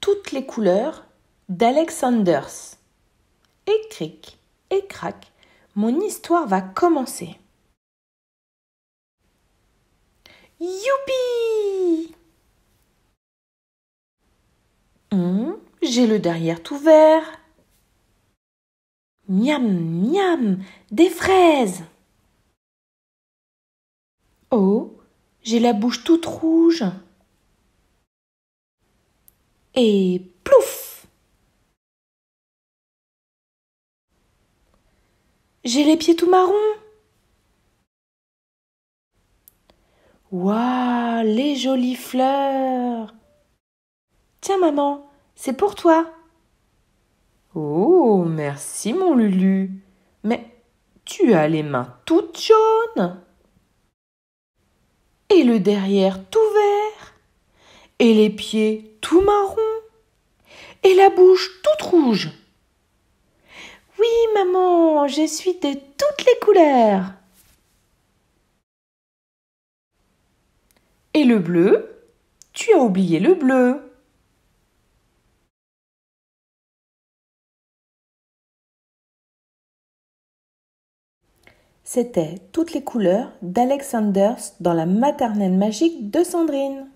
toutes les couleurs d'Alexanders. Et cric, et crac, mon histoire va commencer. Youpi hum, J'ai le derrière tout vert. Miam, miam, des fraises. Oh, j'ai la bouche toute rouge et plouf J'ai les pieds tout marrons. Waouh, les jolies fleurs. Tiens maman, c'est pour toi. Oh, merci mon Lulu. Mais tu as les mains toutes jaunes. Et le derrière tout et les pieds tout marrons, et la bouche toute rouge. Oui, maman, je suis de toutes les couleurs. Et le bleu Tu as oublié le bleu. C'était toutes les couleurs d'Alexanders dans la maternelle magique de Sandrine.